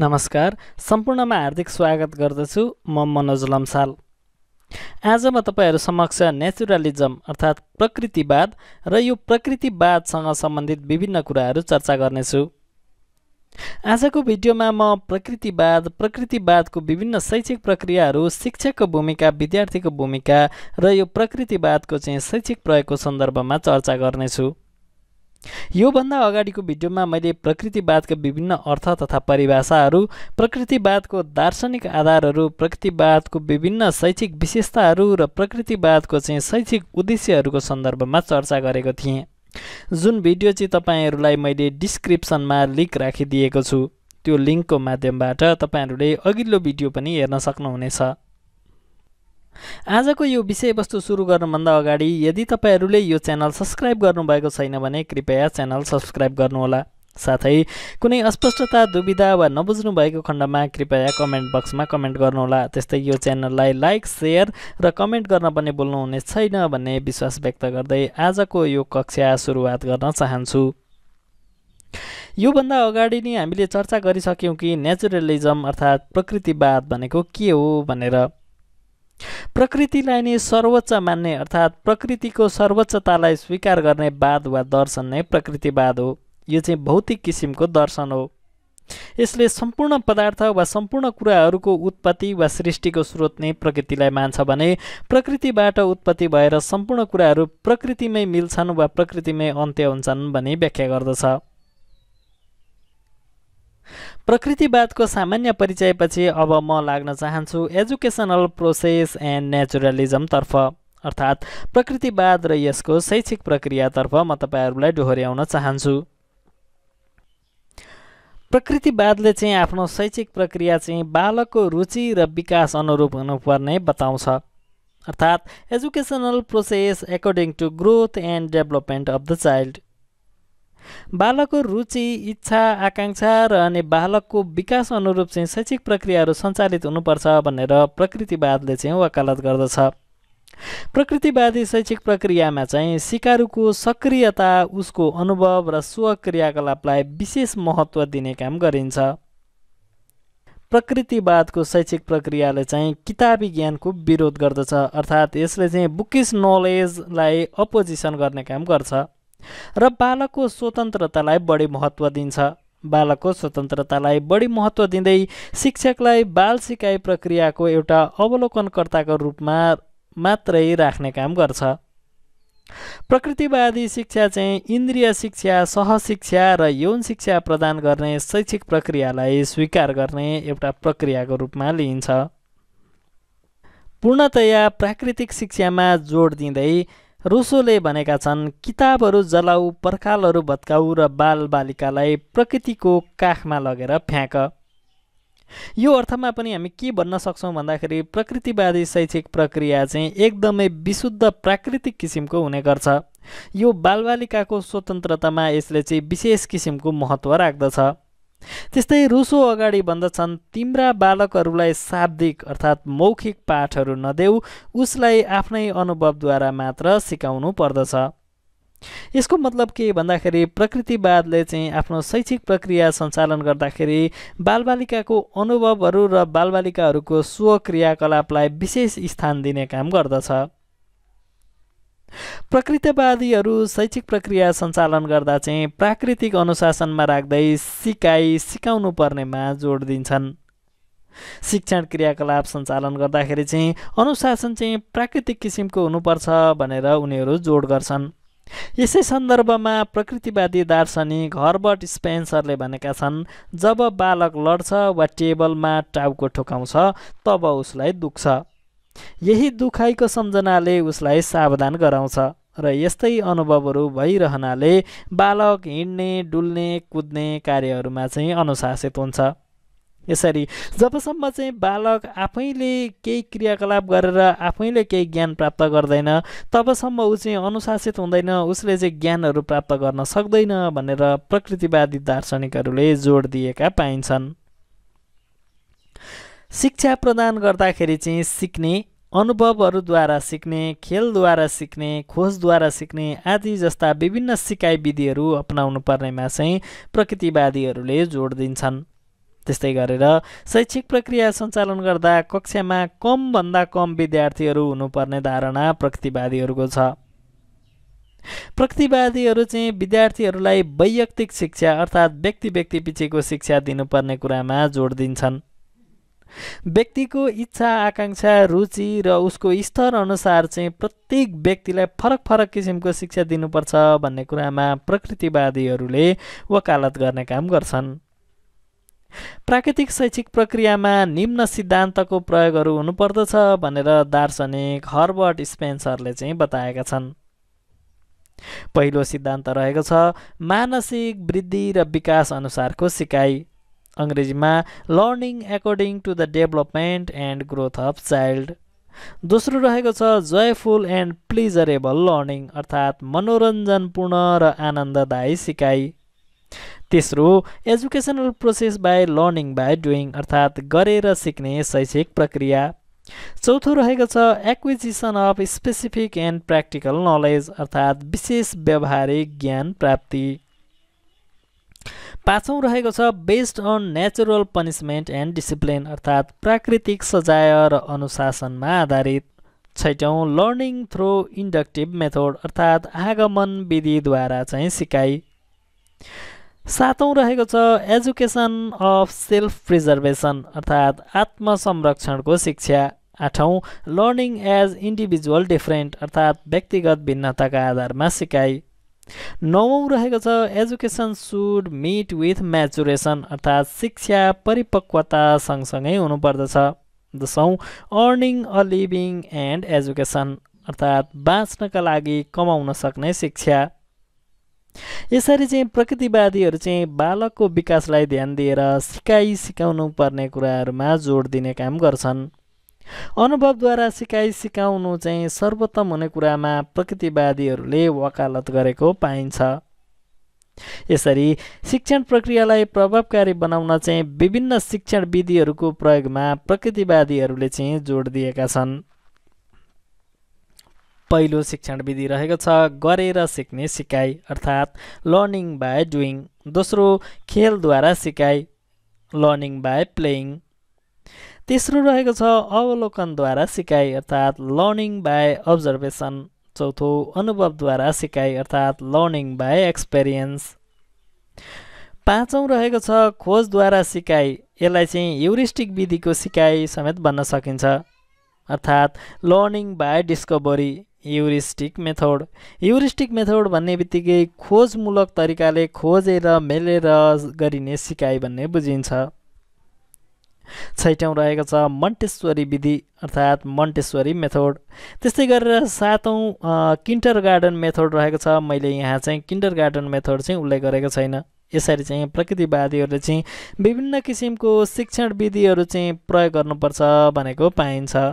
नमस्कार सम्पूर्णमा हार्दिक स्वागत गर्दछु म मनोज लम्साल आज म तपाईँहरू समक्ष नेचुरलिजम अर्थात् प्रकृतिवाद र यो प्रकृतिवादसँग सम्बन्धित विभिन्न कुराहरू चर्चा गर्नेछु आजको भिडियोमा म प्रकृतिवाद प्रकृतिवादको विभिन्न शैक्षिक प्रक्रियाहरू शिक्षकको भूमिका विद्यार्थीको भूमिका र यो प्रकृतिवादको चाहिँ शैक्षिक प्रयोगको सन्दर्भमा चर्चा गर्नेछु योभन्दा अगाडिको भिडियोमा मैले प्रकृतिवादका विभिन्न अर्थ तथा परिभाषाहरू प्रकृतिवादको दार्शनिक आधारहरू प्रकृतिवादको विभिन्न शैक्षिक विशेषताहरू र प्रकृतिवादको चाहिँ शैक्षिक उद्देश्यहरूको सन्दर्भमा चर्चा गरेको थिएँ जुन भिडियो चाहिँ तपाईँहरूलाई मैले डिस्क्रिप्सनमा लिङ्क राखिदिएको छु त्यो लिङ्कको माध्यमबाट तपाईँहरूले अघिल्लो भिडियो पनि हेर्न सक्नुहुनेछ आजको यो विषयवस्तु सुरु गर्नुभन्दा अगाडि यदि तपाईँहरूले यो च्यानल सब्सक्राइब गर्नुभएको छैन भने कृपया च्यानल सब्सक्राइब गर्नुहोला साथै कुनै अस्पष्टता दुविधा वा नबुझ्नु भएको खण्डमा कृपया कमेन्ट बक्समा कमेन्ट गर्नुहोला त्यस्तै यो च्यानललाई लाइक सेयर र कमेन्ट गर्न पनि बोल्नुहुने छैन भन्ने विश्वास व्यक्त गर्दै आजको यो कक्षा सुरुवात गर्न चाहन्छु योभन्दा अगाडि नै हामीले चर्चा गरिसक्यौँ कि नेचुरलिजम अर्थात् प्रकृतिवाद भनेको के हो भनेर प्रकृतिलाई नै सर्वोच्च मान्ने अर्थात् प्रकृतिको सर्वोच्चतालाई स्वीकार गर्ने वाद वा दर्शन नै प्रकृतिवाद हो यो चाहिँ भौतिक किसिमको दर्शन हो यसले सम्पूर्ण पदार्थ वा सम्पूर्ण कुराहरूको उत्पत्ति वा सृष्टिको स्रोत नै प्रकृतिलाई मान्छ भने प्रकृतिबाट उत्पत्ति भएर सम्पूर्ण कुराहरू प्रकृतिमै मिल्छन् वा प्रकृतिमै अन्त्य हुन्छन् भनी व्याख्या गर्दछ प्रकृतिवादको सामान्य परिचयपछि अब म लाग्न चाहन्छु एजुकेसनल प्रोसेस एन्ड नेचुरलिजमतर्फ अर्थात् प्रकृतिवाद र यसको शैक्षिक प्रक्रियातर्फ म तपाईँहरूलाई डोहोऱ्याउन चाहन्छु प्रकृतिवादले चाहिँ आफ्नो शैक्षिक प्रक्रिया चाहिँ बालकको रुचि र विकास अनुरूप हुनुपर्ने बताउँछ अर्थात् educational process according to growth and development of the child बालकको रुचि इच्छा आकाङ्क्षा र अनि बालकको विकास अनुरूप चाहिँ शैक्षिक प्रक्रियाहरू सञ्चालित हुनुपर्छ भनेर प्रकृतिवादले चाहिँ वकालत गर्दछ प्रकृतिवादी शैक्षिक प्रक्रियामा चाहिँ सिकारुको सक्रियता उसको अनुभव र स्वक्रियाकलापलाई विशेष महत्त्व दिने काम गरिन्छ प्रकृतिवादको शैक्षिक प्रक्रियाले चाहिँ किताबी ज्ञानको विरोध गर्दछ अर्थात् यसले चाहिँ बुकिस नलेजलाई अपोजिसन गर्ने काम गर्छ र बालकको स्वतन्त्रतालाई बढी महत्त्व दिन्छ बालकको स्वतन्त्रतालाई बढी महत्त्व दिँदै शिक्षकलाई बाल सिकाइ प्रक्रियाको एउटा अवलोकनकर्ताको रूपमा मात्रै राख्ने काम गर्छ प्रकृतिवादी शिक्षा चाहिँ इन्द्रिय शिक्षा सहशिक्षा र यौन शिक्षा प्रदान गर्ने शैक्षिक प्रक्रियालाई स्वीकार गर्ने एउटा प्रक्रियाको रूपमा लिइन्छ पूर्णतया प्राकृतिक शिक्षामा जोड दिँदै रोसोले भनेका छन् किताबहरू जलाऊ पर्खालहरू भत्काऊ र बालबालिकालाई प्रकृतिको काखमा लगेर फ्याँक यो अर्थमा पनि हामी के भन्न सक्छौँ भन्दाखेरि प्रकृतिवादी शैक्षिक प्रक्रिया चाहिँ एकदमै विशुद्ध प्राकृतिक किसिमको हुने गर्छ यो बालबालिकाको स्वतन्त्रतामा यसले चाहिँ विशेष किसिमको महत्त्व राख्दछ त्यस्तै रुसो अगाडि भन्दछन् तिम्रा बालकहरूलाई शाब्दिक अर्थात् मौखिक पाठहरू नदेऊ उसलाई आफ्नै अनुभवद्वारा मात्र सिकाउनु पर्दछ यसको मतलब के भन्दाखेरि प्रकृतिवादले चाहिँ आफ्नो शैक्षिक प्रक्रिया सञ्चालन गर्दाखेरि बालबालिकाको अनुभवहरू र बालबालिकाहरूको स्वक्रियाकलापलाई विशेष स्थान दिने काम गर्दछ प्रकृतिवादीहरू शैक्षिक प्रक्रिया सञ्चालन गर्दा चाहिँ प्राकृतिक अनुशासनमा राख्दै सिकाइ सिकाउनु पर्नेमा जोड दिन्छन् शिक्षण क्रियाकलाप सञ्चालन गर्दाखेरि चाहिँ अनुशासन चाहिँ प्राकृतिक किसिमको हुनुपर्छ भनेर उनीहरू जोड गर्छन् यसै सन्दर्भमा प्रकृतिवादी दार्शनिक हर्बर्ट स्पेन्सरले भनेका छन् जब बालक लड्छ वा टेबलमा टाउको ठोकाउँछ तब उसलाई दुख्छ यही दुखाइको सम्झनाले उसलाई सावधान गराउँछ र यस्तै अनुभवहरू भइरहनाले बालक हिँड्ने डुल्ने कुद्ने कार्यहरूमा चाहिँ अनुशासित हुन्छ यसरी जबसम्म चाहिँ बालक आफैले केही क्रियाकलाप गरेर आफैले केही ज्ञान प्राप्त गर्दैन तबसम्म ऊ चाहिँ अनुशासित हुँदैन उसले चाहिँ ज्ञानहरू प्राप्त गर्न सक्दैन भनेर प्रकृतिवादी दार्शनिकहरूले जोड दिएका पाइन्छन् शिक्षा प्रदान गर्दाखेरि चाहिँ सिक्ने अनुभवहरूद्वारा सिक्ने खेलद्वारा सिक्ने खोजद्वारा सिक्ने आदि जस्ता विभिन्न सिकाइ विधिहरू अप्नाउनु पर्नेमा चाहिँ प्रकृतिवादीहरूले जोड दिन्छन् त्यस्तै गरेर शैक्षिक प्रक्रिया सञ्चालन गर्दा कक्षामा कमभन्दा कम विद्यार्थीहरू हुनुपर्ने धारणा प्रकृतिवादीहरूको छ प्रकृतिवादीहरू चाहिँ विद्यार्थीहरूलाई वैयक्तिक शिक्षा अर्थात् व्यक्ति व्यक्ति पछिको शिक्षा दिनुपर्ने कुरामा जोड दिन्छन् व्यक्तिको इच्छा आकाङ्क्षा रुचि र उसको स्तर अनुसार चाहिँ प्रत्येक व्यक्तिलाई फरक फरक किसिमको शिक्षा दिनुपर्छ भन्ने कुरामा प्रकृतिवादीहरूले वकालत गर्ने काम गर्छन् प्राकृतिक शैक्षिक प्रक्रियामा निम्न सिद्धान्तको प्रयोगहरू हुनुपर्दछ भनेर दार्शनिक हर्बर्ट स्पेन्सरले चाहिँ बताएका छन् पहिलो सिद्धान्त रहेको छ मानसिक वृद्धि र विकास अनुसारको सिकाइ अङ्ग्रेजीमा learning according to the development and growth of child दोस्रो रहेको छ जयफुल एन्ड प्लिजरेबल लर्निङ अर्थात् मनोरञ्जनपूर्ण र आनन्ददायी सिकाइ तेस्रो educational process by learning by doing अर्थात् गरेर सिक्ने शैक्षिक प्रक्रिया चौथो रहेको छ acquisition of specific and practical knowledge अर्थात् विशेष व्यावहारिक ज्ञान प्राप्ति पाँचौँ रहेको छ based on natural punishment and discipline अर्थात् प्राकृतिक सजाय र अनुशासनमा आधारित छैटौँ लर्निङ थ्रु इन्डक्टिभ मेथोड अर्थात् आगमन विधिद्वारा चाहिँ सिकाइ सातौँ रहेको छ एजुकेसन अफ सेल्फ प्रिजर्भेसन अर्थात् आत्मसंरक्षणको शिक्षा आठौँ लर्निङ एज इन्डिभिजुअल डिफ्रेन्ट अर्थात् व्यक्तिगत भिन्नताका आधारमा सिकाइ नवौँ रहेको छ education should meet with maturation अर्थात् शिक्षा परिपक्वता सँगसँगै हुनुपर्दछ दसौँ earning a living and education अर्थात् बाँच्नका लागि कमाउन सक्ने शिक्षा यसरी चाहिँ प्रकृतिवादीहरू चाहिँ बालकको विकासलाई ध्यान दिएर सिकाइ सिकाउनु पर्ने कुराहरूमा जोड दिने काम गर्छन् अनुभवद्वारा सिकाइ सिकाउनु चाहिँ सर्वोत्तम हुने कुरामा प्रकृतिवादीहरूले वकालत गरेको पाइन्छ यसरी शिक्षण प्रक्रियालाई प्रभावकारी बनाउन चाहिँ विभिन्न शिक्षण विधिहरूको प्रयोगमा प्रकृतिवादीहरूले चाहिँ जोड दिएका छन् पहिलो शिक्षण विधि रहेको छ गरेर सिक्ने सिकाइ अर्थात् लर्निङ बाई डुइङ दोस्रो खेलद्वारा सिकाइ लर्निङ बाई प्लेइङ तेस्रो रहेको छ अवलोकनद्वारा सिकाइ अर्थात् लर्निङ बाई अब्जर्भेसन चौथो अनुभवद्वारा सिकाइ अर्थात् लर्निङ बाई एक्सपिरियन्स पाँचौँ रहेको छ खोजद्वारा सिकाइ यसलाई चाहिँ युरिस्टिक विधिको सिकाइ समेत भन्न सकिन्छ अर्थात् learning by discovery heuristic method heuristic method भन्ने बित्तिकै खोजमूलक तरिकाले खोजेर मेलेर गरिने सिकाइ भन्ने बुझिन्छ छैटौँ रहेको छ मन्टेश्वरी विधि अर्थात् मन्टेश्वरी मेथोड त्यस्तै गरेर सातौँ किन्टर गार्डन मेथोड रहेको छ मैले यहाँ चाहिँ किन्टर गार्डन मेथोड चाहिँ उल्लेख गरेको छैन यसरी चाहिँ प्रकृतिवादीहरूले चाहिँ विभिन्न किसिमको शिक्षण विधिहरू चाहिँ प्रयोग गर्नुपर्छ भनेको पाइन्छ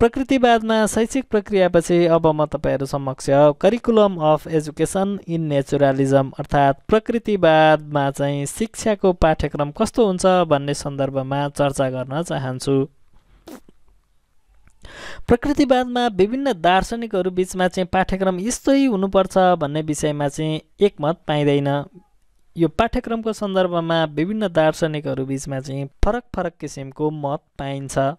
प्रकृतिवादमा शैक्षिक प्रक्रियापछि अब म तपाईँहरू समक्ष curriculum of education in naturalism अर्थात् प्रकृतिवादमा चाहिँ शिक्षाको पाठ्यक्रम कस्तो हुन्छ भन्ने सन्दर्भमा चर्चा गर्न चाहन्छु प्रकृतिवादमा विभिन्न दार्शनिकहरू बिचमा चाहिँ पाठ्यक्रम यस्तै हुनुपर्छ भन्ने विषयमा चाहिँ एकमत पाइँदैन यो पाठ्यक्रमको सन्दर्भमा विभिन्न दार्शनिकहरू बिचमा चाहिँ फरक फरक किसिमको मत पाइन्छ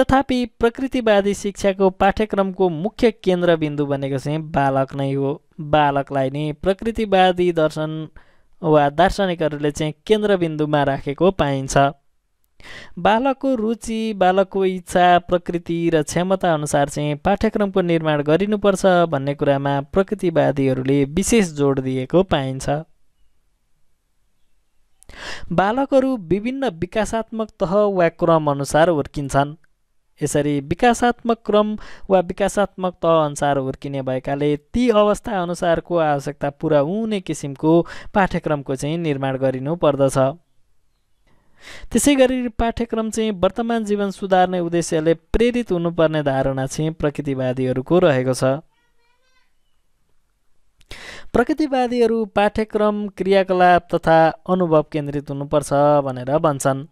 तथापि प्रकृतिवादी शिक्षाको पाठ्यक्रमको मुख्य केन्द्रबिन्दु भनेको चाहिँ बालक नै हो बालकलाई नै प्रकृतिवादी दर्शन वा दार्शनिकहरूले चाहिँ केन्द्रबिन्दुमा राखेको पाइन्छ बालकको रुचि बालकको इच्छा प्रकृति र क्षमता अनुसार चाहिँ पाठ्यक्रमको निर्माण गरिनुपर्छ भन्ने कुरामा प्रकृतिवादीहरूले विशेष जोड दिएको पाइन्छ बालकहरू विभिन्न विकासात्मक तह वा अनुसार हुर्किन्छन् यसरी विकासात्मक क्रम वा विकासात्मक तह अनुसार हुर्किने भएकाले ती अवस्था अनुसारको आवश्यकता पुरा हुने किसिमको पाठ्यक्रमको चाहिँ निर्माण गरिनु पर्दछ त्यसै गरी पाठ्यक्रम चाहिँ वर्तमान जीवन सुधार्ने उद्देश्यले प्रेरित हुनुपर्ने धारणा चाहिँ प्रकृतिवादीहरूको रहेको छ प्रकृतिवादीहरू पाठ्यक्रम क्रियाकलाप तथा अनुभव केन्द्रित हुनुपर्छ भनेर भन्छन्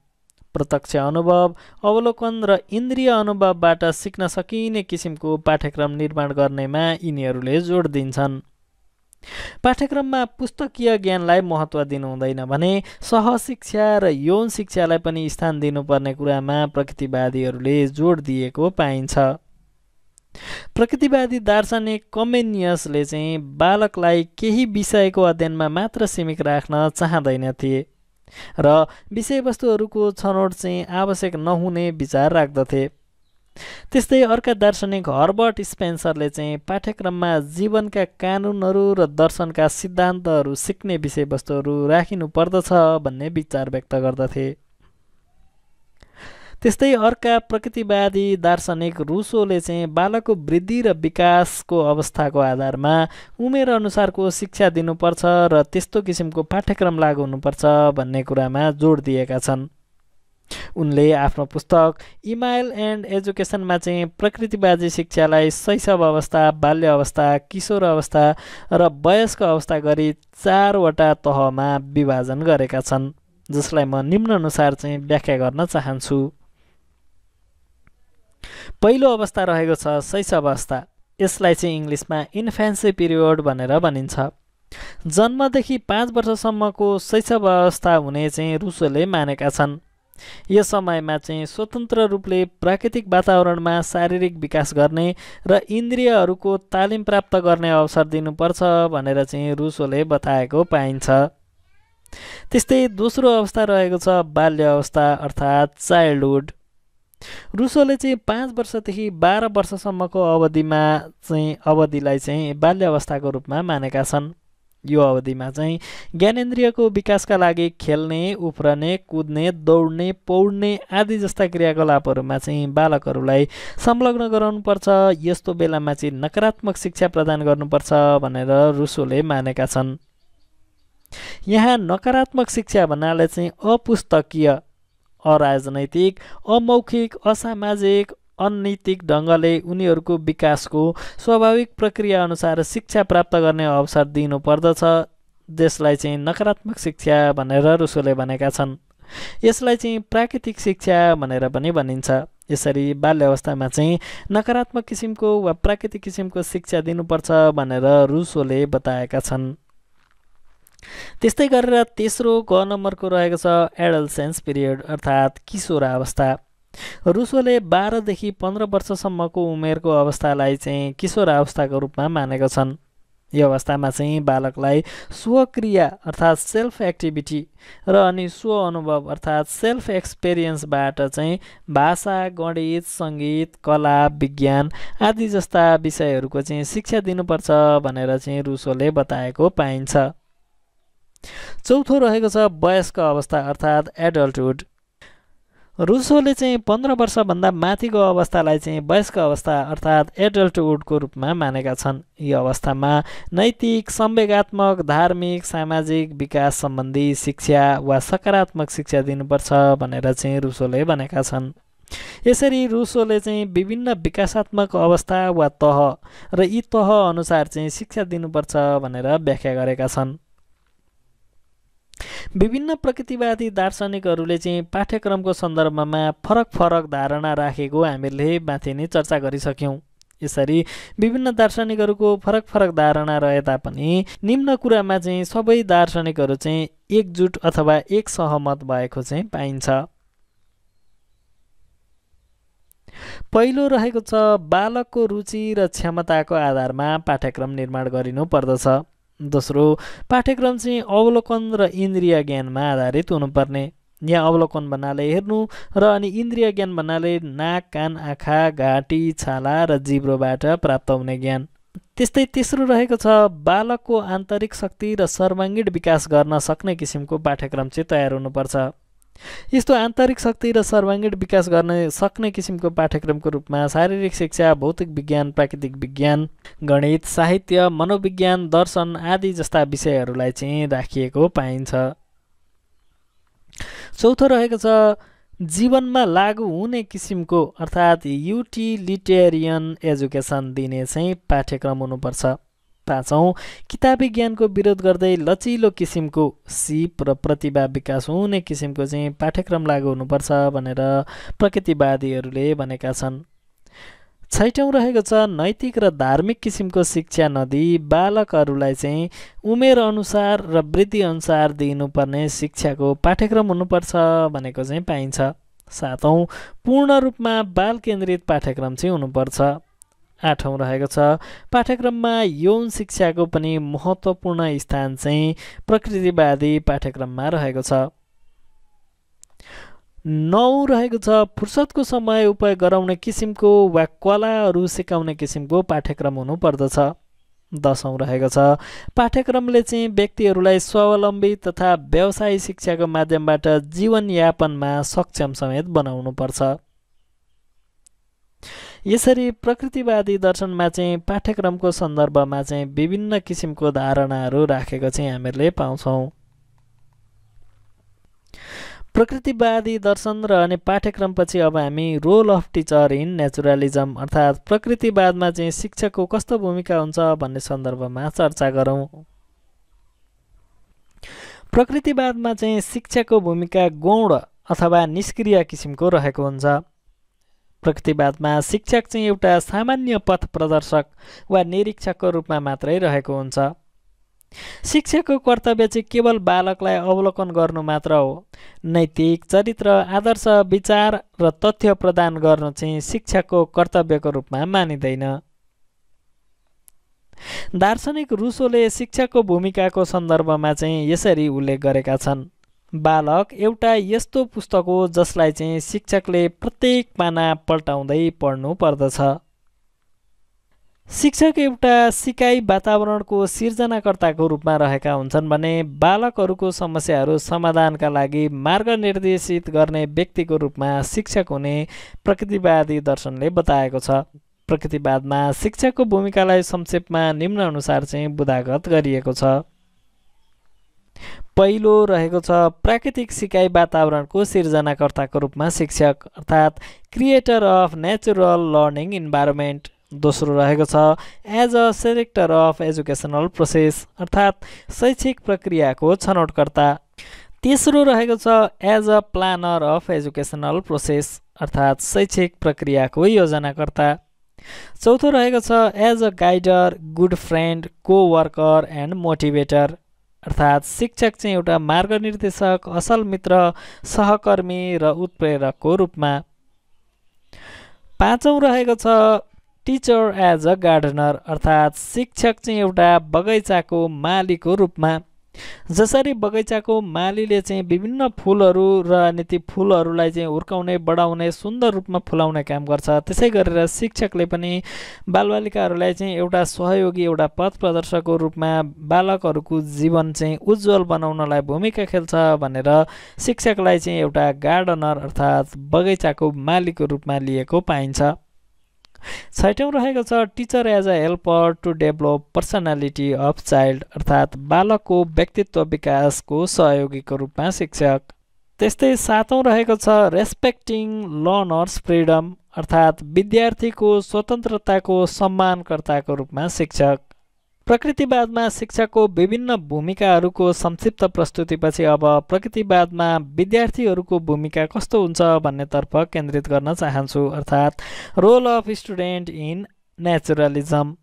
प्रत्यक्ष अनुभव अवलोकन र इन्द्रिय अनुभवबाट सिक्न सकिने किसिमको पाठ्यक्रम निर्माण गर्नेमा यिनीहरूले जोड दिन्छन् पाठ्यक्रममा पुस्तकीय ज्ञानलाई महत्त्व दिनु हुँदैन भने सहशिक्षा र यौन शिक्षालाई पनि स्थान दिनुपर्ने कुरामा प्रकृतिवादीहरूले जोड दिएको पाइन्छ प्रकृतिवादी दार्शनिक कमेनियसले चाहिँ बालकलाई केही विषयको अध्ययनमा मात्र सीमित राख्न चाहँदैन थिए र विषयवस्तुहरूको छनौट चाहिँ आवश्यक नहुने विचार राख्दथे त्यस्तै अर्का दार्शनिक हर्बर्ट स्पेन्सरले चाहिँ पाठ्यक्रममा जीवनका कानुनहरू र दर्शनका सिद्धान्तहरू सिक्ने विषयवस्तुहरू राखिनु पर्दछ भन्ने विचार व्यक्त गर्दथे त्यस्तै अर्का प्रकृतिवादी दार्शनिक रुसोले चाहिँ बालकको वृद्धि र विकासको अवस्थाको आधारमा उमेर अनुसारको शिक्षा दिनुपर्छ र त्यस्तो किसिमको पाठ्यक्रम लागू हुनुपर्छ भन्ने कुरामा जोड दिएका छन् उनले आफ्नो पुस्तक इमाइल एन्ड एजुकेसनमा चाहिँ प्रकृतिवादी शिक्षालाई शैशव अवस्था बाल्य अवस्था किशोर अवस्था र वयस्क अवस्था गरी चारवटा तहमा विभाजन गरेका छन् जसलाई म निम्नअनुसार चाहिँ व्याख्या गर्न चाहन्छु पहिलो अवस्था रहेको छ शैशव अवस्था यसलाई चाहिँ इङ्ग्लिसमा इन्फेन्सी पिरियड भनेर भनिन्छ जन्मदेखि पाँच वर्षसम्मको शैशव अवस्था हुने चाहिँ रुसोले मानेका छन् यो समयमा चाहिँ स्वतन्त्र रूपले प्राकृतिक वातावरणमा शारीरिक विकास गर्ने र इन्द्रियहरूको तालिम प्राप्त गर्ने अवसर दिनुपर्छ भनेर चाहिँ रुसोले बताएको पाइन्छ त्यस्तै दोस्रो अवस्था रहेको छ बाल्य अवस्था अर्थात् चाइल्डहुड रुसोले चाहिँ पाँच वर्षदेखि बाह्र वर्षसम्मको अवधिमा चाहिँ अवधिलाई चाहिँ बाल्यावस्थाको रूपमा मानेका छन् यो अवधिमा चाहिँ ज्ञानेन्द्रियको विकासका लागि खेल्ने उफ्रने कुद्ने दौड्ने पौड्ने आदि जस्ता क्रियाकलापहरूमा चाहिँ बालकहरूलाई संलग्न गराउनुपर्छ यस्तो बेलामा चाहिँ नकारात्मक शिक्षा प्रदान गर्नुपर्छ भनेर रुसोले मानेका छन् यहाँ नकारात्मक शिक्षा भन्नाले चाहिँ अपुस्तकीय अराजनैतिक अमौखिक असामाजिक अनैतिक ढङ्गले उनीहरूको विकासको स्वाभाविक प्रक्रियाअनुसार शिक्षा प्राप्त गर्ने अवसर दिनुपर्दछ जसलाई चाहिँ नकारात्मक शिक्षा भनेर रुसोले भनेका छन् यसलाई चाहिँ प्राकृतिक शिक्षा भनेर पनि भनिन्छ यसरी बाल्यावस्थामा चाहिँ नकारात्मक किसिमको वा प्राकृतिक किसिमको शिक्षा दिनुपर्छ भनेर रुसोले बताएका छन् त्यस्तै गरेर तेस्रो क नम्बरको रहेको छ एडल्सेन्स पिरियड अर्थात् किशोरावस्था रुसोले बाह्रदेखि पन्ध्र वर्षसम्मको उमेरको अवस्थालाई चाहिँ किशोरावस्थाको रूपमा मानेका छन् यो अवस्थामा चाहिँ बालकलाई स्वक्रिया अर्थात् सेल्फ एक्टिभिटी र अनि स्व अनुभव अर्थात् सेल्फ एक्सपिरियन्सबाट चाहिँ भाषा गणित सङ्गीत कला विज्ञान आदि जस्ता विषयहरूको चाहिँ शिक्षा दिनुपर्छ भनेर चाहिँ रुसोले बताएको पाइन्छ चौथो रहेको छ वयस्क अवस्था अर्थात् एडल्टहुड रुसोले चाहिँ पन्ध्र वर्षभन्दा माथिको अवस्थालाई चाहिँ वयस्क अवस्था अर्थात् एडल्टहुडको रूपमा मानेका छन् यी अवस्थामा नैतिक संवेगात्मक धार्मिक सामाजिक विकास सम्बन्धी शिक्षा वा सकारात्मक शिक्षा दिनुपर्छ भनेर चाहिँ रुसोले भनेका छन् यसरी रुसोले चाहिँ विभिन्न विकासात्मक अवस्था वा तह र यी तह अनुसार चाहिँ शिक्षा दिनुपर्छ भनेर व्याख्या गरेका छन् विभिन्न प्रकृतिवादी दार्शनिकहरूले चाहिँ पाठ्यक्रमको सन्दर्भमा फरक फरक धारणा राखेको हामीले माथि नै चर्चा गरिसक्यौँ यसरी विभिन्न दार्शनिकहरूको फरक फरक धारणा रहे तापनि निम्न कुरामा चाहिँ सबै दार्शनिकहरू चाहिँ एकजुट अथवा एक सहमत भएको चाहिँ पाइन्छ पहिलो रहेको छ बालकको रुचि र क्षमताको आधारमा पाठ्यक्रम निर्माण गरिनु पर्दछ दोस्रो पाठ्यक्रम चाहिँ अवलोकन र इन्द्रिय ज्ञानमा आधारित हुनुपर्ने यहाँ अवलोकन भन्नाले हेर्नु र अनि इन्द्रिय ज्ञान भन्नाले नाक कान आँखा घाँटी छाला र जिब्रोबाट प्राप्त हुने ज्ञान त्यस्तै तेस्रो रहेको छ बालकको आन्तरिक शक्ति र सर्वाङ्गीण विकास गर्न सक्ने किसिमको पाठ्यक्रम चाहिँ तयार हुनुपर्छ यस्तो आन्तरिक शक्ति र सर्वाङ्गीण विकास गर्न सक्ने किसिमको पाठ्यक्रमको रूपमा शारीरिक शिक्षा भौतिक विज्ञान प्राकृतिक विज्ञान गणित साहित्य मनोविज्ञान दर्शन आदि जस्ता विषयहरूलाई चाहिँ राखिएको पाइन्छ चौथो रहेको छ जीवनमा लागु हुने किसिमको अर्थात् युटिलिटेरियन एजुकेसन दिने चाहिँ पाठ्यक्रम हुनुपर्छ छौँ किताबी ज्ञानको विरोध गर्दै लचिलो किसिमको सिप र प्रतिभा विकास हुने किसिमको चाहिँ पाठ्यक्रम लागू हुनुपर्छ भनेर प्रकृतिवादीहरूले भनेका छन् छैटौँ रहेको छ नैतिक र धार्मिक किसिमको शिक्षा नदी बालकहरूलाई चाहिँ उमेर अनुसार र वृद्धि अनुसार दिनुपर्ने शिक्षाको पाठ्यक्रम हुनुपर्छ भनेको चाहिँ पाइन्छ सातौँ पूर्ण रूपमा बाल केन्द्रित पाठ्यक्रम चाहिँ हुनुपर्छ आठौँ रहेको छ पाठ्यक्रममा यौन शिक्षाको पनि महत्त्वपूर्ण स्थान चाहिँ प्रकृतिवादी पाठ्यक्रममा रहेको छ नौ रहेको छ फुर्सदको समय उपयोग गराउने किसिमको वा कलाहरू सिकाउने किसिमको पाठ्यक्रम हुनुपर्दछ दसौँ रहेको छ पाठ्यक्रमले चाहिँ व्यक्तिहरूलाई स्वावलम्बी तथा व्यवसाय शिक्षाको माध्यमबाट जीवनयापनमा सक्षम समेत बनाउनुपर्छ यसरी प्रकृतिवादी दर्शनमा चाहिँ पाठ्यक्रमको सन्दर्भमा चाहिँ विभिन्न किसिमको धारणाहरू राखेको चाहिँ हामीहरूले पाउँछौँ प्रकृतिवादी दर्शन र अनि पाठ्यक्रमपछि अब हामी role of teacher in naturalism अर्थात् प्रकृतिवादमा चाहिँ शिक्षकको कस्तो भूमिका हुन्छ भन्ने सन्दर्भमा चर्चा गरौँ प्रकृतिवादमा चाहिँ शिक्षाको भूमिका गौण अथवा निष्क्रिय किसिमको रहेको हुन्छ प्रकृतिवादमा शिक्षक चाहिँ एउटा सामान्य पथ प्रदर्शक वा निरीक्षकको रूपमा मात्रै रहेको हुन्छ शिक्षकको कर्तव्य चाहिँ केवल बालकलाई अवलोकन गर्नु मात्र हो नैतिक चरित्र आदर्श विचार र तथ्य प्रदान गर्नु चाहिँ शिक्षकको कर्तव्यको रूपमा मानिँदैन दार्शनिक रुसोले शिक्षकको भूमिकाको सन्दर्भमा चाहिँ यसरी उल्लेख गरेका छन् बालक एउटा यस्तो पुस्तक हो जसलाई चाहिँ शिक्षकले प्रत्येक पाना पल्टाउँदै पढ्नु पर्दछ शिक्षक एउटा सिकाइ वातावरणको सिर्जनाकर्ताको रूपमा रहेका हुन्छन् भने बालकहरूको समस्याहरू समाधानका लागि मार्ग निर्देशित गर्ने व्यक्तिको रूपमा शिक्षक हुने प्रकृतिवादी दर्शनले बताएको छ प्रकृतिवादमा शिक्षकको भूमिकालाई संक्षेपमा निम्नअनुसार चाहिँ बुधागत गरिएको छ पहिलो रहेको छ प्राकृतिक सिकाइ वातावरणको सिर्जनाकर्ताको रूपमा शिक्षक अर्थात् creator of natural learning environment दोस्रो रहेको छ as a selector of educational process अर्थात् शैक्षिक प्रक्रियाको छनौटकर्ता तेस्रो रहेको छ as a planner of educational process अर्थात् शैक्षिक प्रक्रियाको योजनाकर्ता चौथो रहेको छ as a guider good friend coworker and motivator अर्थात् शिक्षक चाहिँ एउटा मार्गनिर्देशक असल मित्र सहकर्मी र उत्प्रेरकको रूपमा पाँचौँ रहेको छ टिचर एज अ गार्डनर अर्थात् शिक्षक चाहिँ एउटा बगैँचाको मालिकको रूपमा जसरी बगैँचाको मालीले चाहिँ विभिन्न फुलहरू र अनि ती फुलहरूलाई चाहिँ हुर्काउने बढाउने सुन्दर रूपमा फुलाउने काम गर्छ त्यसै गरेर शिक्षकले पनि बालबालिकाहरूलाई चाहिँ एउटा सहयोगी एउटा पथ प्रदर्शकको रूपमा बालकहरूको जीवन चाहिँ उज्जवल बनाउनलाई भूमिका खेल्छ भनेर शिक्षकलाई चाहिँ एउटा गार्डनर अर्थात् बगैँचाको मालीको रूपमा लिएको पाइन्छ छैटौँ रहेको छ teacher as a helper to develop personality of child अर्थात् बालकको व्यक्तित्व विकासको सहयोगीको रूपमा शिक्षक त्यस्तै सातौँ रहेको छ रेस्पेक्टिङ लर्नर्स फ्रिडम अर्थात् विद्यार्थीको स्वतन्त्रताको सम्मानकर्ताको रूपमा शिक्षक प्रकृतिवादमा शिक्षाको विभिन्न भूमिकाहरूको संक्षिप्त प्रस्तुतिपछि अब प्रकृतिवादमा विद्यार्थीहरूको भूमिका कस्तो हुन्छ भन्नेतर्फ केन्द्रित गर्न चाहन्छु अर्थात् role of student in naturalism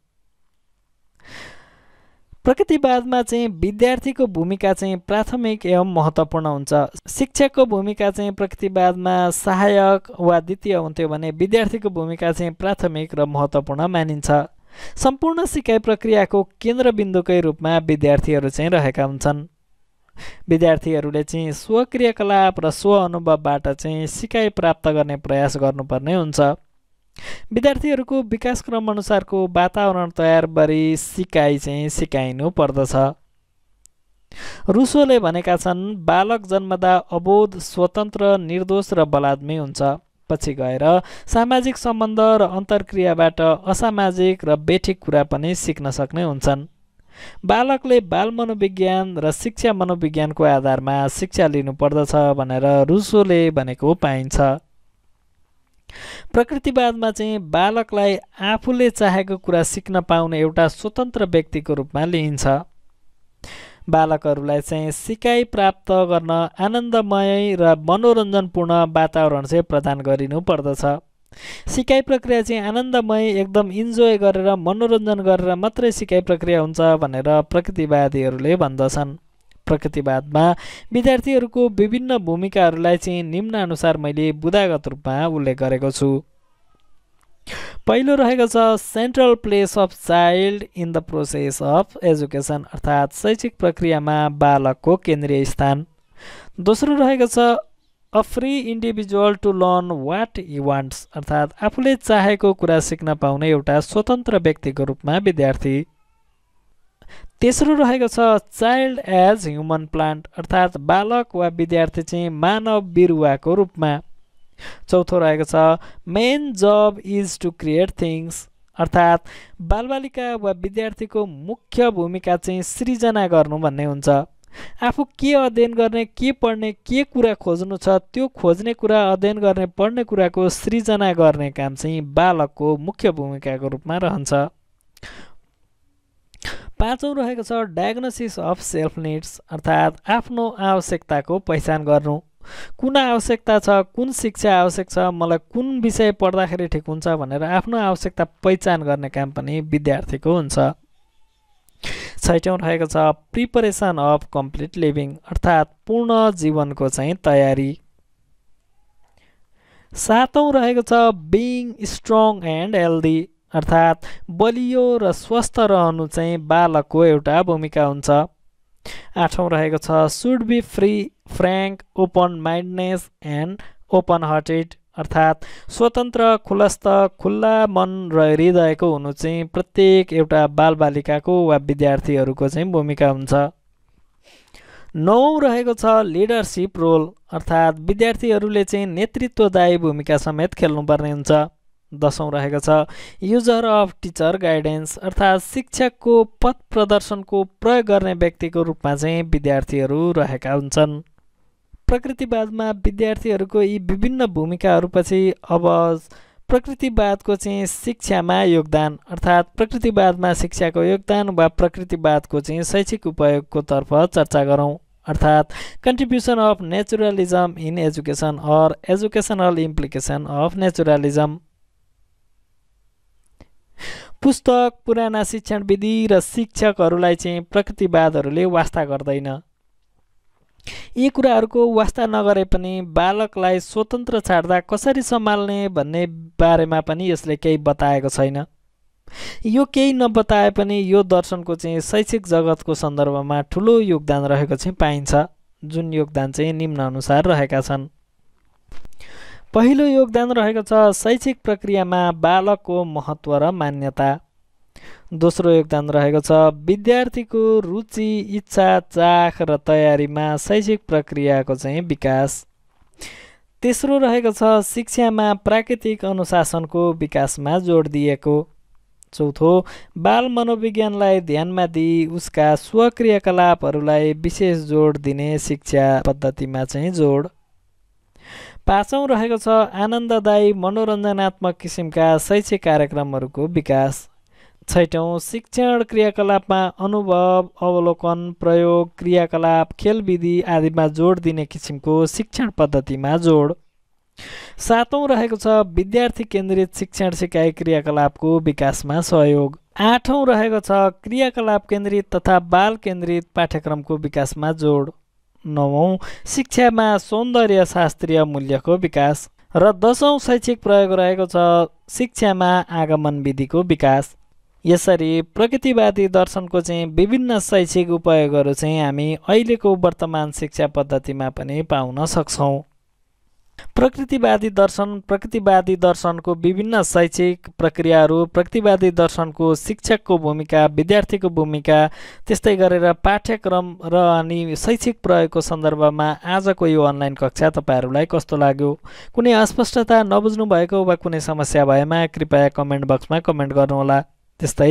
प्रकृतिवादमा चाहिँ विद्यार्थीको भूमिका चाहिँ प्राथमिक एवं महत्त्वपूर्ण हुन्छ शिक्षकको भूमिका चाहिँ प्रकृतिवादमा सहायक वा द्वितीय हुन्थ्यो भने विद्यार्थीको भूमिका चाहिँ प्राथमिक र महत्त्वपूर्ण मानिन्छ सम्पूर्ण सिकाइ प्रक्रियाको केन्द्रबिन्दुकै रूपमा विद्यार्थीहरू चाहिँ रहेका हुन्छन् विद्यार्थीहरूले चाहिँ स्वक्रियाकलाप र स्व अनुभवबाट चाहिँ सिकाइ प्राप्त गर्ने प्रयास गर्नुपर्ने हुन्छ विद्यार्थीहरूको विकासक्रम अनुसारको वातावरण तयार गरी सिकाइ चाहिँ सिकाइनु पर्दछ रुसोले भनेका छन् बालक जन्मदा अबोध स्वतन्त्र निर्दोष र बलात्मी हुन्छ पछि गएर सामाजिक सम्बन्ध र अन्तर्क्रियाबाट असामाजिक र बेठिक कुरा पनि सिक्न सक्ने हुन्छन् बालकले बाल मनोविज्ञान र शिक्षा मनोविज्ञानको आधारमा शिक्षा लिनुपर्दछ भनेर रुसोले भनेको पाइन्छ प्रकृतिवादमा चाहिँ बालकलाई आफूले चाहेको कुरा सिक्न पाउने एउटा स्वतन्त्र व्यक्तिको रूपमा लिइन्छ बालकहरूलाई चाहिँ सिकाइ प्राप्त गर्न आनन्दमय र मनोरञ्जनपूर्ण वातावरण चाहिँ प्रदान गरिनु पर्दछ सिकाइ प्रक्रिया चाहिँ आनन्दमय एकदम इन्जोय गरेर मनोरञ्जन गरेर मात्रै सिकाइ प्रक्रिया हुन्छ भनेर प्रकृतिवादीहरूले भन्दछन् प्रकृतिवादमा विद्यार्थीहरूको विभिन्न भूमिकाहरूलाई चाहिँ निम्नानुसार मैले बुदागत रूपमा उल्लेख गरेको छु पहिलो रहेको छ central place of child in the process of education अर्थात् शैक्षिक प्रक्रियामा बालकको केन्द्रीय स्थान दोस्रो रहेको छ a free individual to learn what he wants अर्थात् आफूले चाहेको कुरा सिक्न पाउने एउटा स्वतन्त्र व्यक्तिको रूपमा विद्यार्थी तेस्रो रहेको छ चाइल्ड एज ह्युमन प्लान्ट अर्थात् बालक वा विद्यार्थी चाहिँ मानव बिरुवाको रूपमा चौथो रहेको छ main job is to create things अर्थात् बालबालिका वा विद्यार्थीको मुख्य भूमिका चाहिँ सृजना गर्नु भन्ने हुन्छ आफू के अध्ययन गर्ने के पढ्ने के कुरा खोज्नु छ त्यो खोज्ने कुरा अध्ययन गर्ने पढ्ने कुराको सृजना गर्ने काम चाहिँ बालकको मुख्य भूमिकाको रूपमा रहन्छ पाँचौँ रहेको छ डायग्नोसिस अफ सेल्फ निड्स अर्थात् आफ्नो आवश्यकताको पहिचान गर्नु कुन आवश्यकता छ कुन शिक्षा आवश्यक छ मलाई कुन विषय पढ्दाखेरि ठिक हुन्छ भनेर आफ्नो आवश्यकता पहिचान गर्ने काम पनि विद्यार्थीको हुन्छ छैटौँ रहेको छ प्रिपरेसन अफ कम्प्लिट लिभिङ अर्थात् पूर्ण जीवनको चाहिँ तयारी सातौँ रहेको छ बिङ स्ट्रङ एन्ड हेल्दी अर्थात् बलियो र स्वस्थ रहनु चाहिँ बालकको एउटा भूमिका हुन्छ आठौँ रहेको छ should be free frank open mindedness and open hearted अर्थात् स्वतन्त्र खुलस्त खुल्ला मन र हृदयको हुनु चाहिँ प्रत्येक एउटा बालबालिकाको वा विद्यार्थीहरूको चाहिँ भूमिका हुन्छ नौ रहेको छ लिडरसिप रोल अर्थात् विद्यार्थीहरूले चाहिँ नेतृत्वदायी भूमिका समेत खेल्नुपर्ने हुन्छ दसौँ रहेको छ युजर अफ टिचर गाइडेन्स अर्थात् शिक्षकको पथ प्रदर्शनको प्रयोग गर्ने व्यक्तिको रूपमा चाहिँ विद्यार्थीहरू रहेका हुन्छन् प्रकृतिवादमा विद्यार्थीहरूको यी विभिन्न भूमिकाहरूपछि अब प्रकृतिवादको चाहिँ शिक्षामा योगदान अर्थात् प्रकृतिवादमा शिक्षाको योगदान वा प्रकृतिवादको चाहिँ शैक्षिक उपयोगको तर्फ चर्चा गरौँ अर्थात् contribution of naturalism in education or educational implication of naturalism पुस्तक पुराना शिक्षण विधि र शिक्षकहरूलाई चाहिँ प्रकृतिवादहरूले वास्ता गर्दैन यी कुराहरूको वास्ता नगरे पनि बालकलाई स्वतन्त्र छाड्दा कसरी सम्हाल्ने भन्ने बारेमा पनि यसले केही बताएको छैन यो केही नबताए पनि यो दर्शनको चाहिँ शैक्षिक जगतको सन्दर्भमा ठुलो योगदान रहेको चाहिँ पाइन्छ जुन योगदान चाहिँ निम्नअनुसार रहेका छन् पहिलो योगदान रहेको छ शैक्षिक प्रक्रियामा बालकको महत्त्व र मान्यता दोस्रो योगदान रहेको छ विद्यार्थीको रुचि इच्छा चाख र तयारीमा शैक्षिक प्रक्रियाको चाहिँ विकास तेस्रो रहेको छ शिक्षामा प्राकृतिक अनुशासनको विकासमा जोड दिएको चौथो बाल मनोविज्ञानलाई ध्यानमा दिई उसका स्वक्रियाकलापहरूलाई विशेष जोड दिने शिक्षा पद्धतिमा चाहिँ जोड पाँचौँ रहेको छ आनन्ददायी मनोरञ्जनात्मक किसिमका शैक्षिक कार्यक्रमहरूको विकास छैटौँ शिक्षण क्रियाकलापमा अनुभव अवलोकन प्रयोग क्रियाकलाप खेलविधि आदिमा जोड दिने किसिमको शिक्षण पद्धतिमा जोड सातौँ रहेको छ विद्यार्थी केन्द्रित शिक्षण सिकाइ क्रियाकलापको विकासमा सहयोग आठौँ रहेको छ क्रियाकलाप केन्द्रित तथा बाल केन्द्रित पाठ्यक्रमको विकासमा जोड नवौँ शिक्षामा सौन्दर्य शास्त्रीय मूल्यको विकास र दसौँ शैक्षिक प्रयोग रहेको छ शिक्षामा आगमन विधिको विकास यसरी प्रकृतिवादी दर्शनको चाहिँ विभिन्न शैक्षिक उपयोगहरू चाहिँ हामी अहिलेको वर्तमान शिक्षा पद्धतिमा पनि पाउन सक्छौँ प्रकृतिवादी दर्शन प्रकृतिवादी दर्शनको विभिन्न शैक्षिक प्रक्रियाहरू प्रकृतिवादी दर्शनको शिक्षकको भूमिका विद्यार्थीको भूमिका त्यस्तै गरेर पाठ्यक्रम र अनि शैक्षिक प्रयोगको सन्दर्भमा आजको यो अनलाइन कक्षा तपाईँहरूलाई कस्तो लाग्यो कुनै अस्पष्टता नबुझ्नु भएको वा कुनै समस्या भएमा कृपया कमेन्ट बक्समा कमेन्ट गर्नुहोला त्यस्तै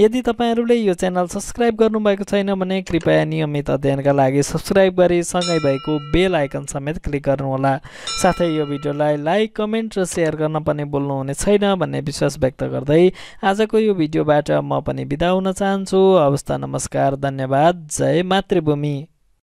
यदि तपाईँहरूले यो च्यानल सब्सक्राइब गर्नुभएको छैन भने कृपया नियमित अध्ययनका लागि सब्सक्राइब गरी सँगै भएको बेल आइकन समेत क्लिक गर्नुहोला साथै यो भिडियोलाई लाइक कमेन्ट र सेयर गर्न पनि बोल्नुहुने छैन भन्ने विश्वास व्यक्त गर्दै आजको यो भिडियोबाट म पनि बिदा हुन चाहन्छु हवस् त नमस्कार धन्यवाद जय मातृभूमि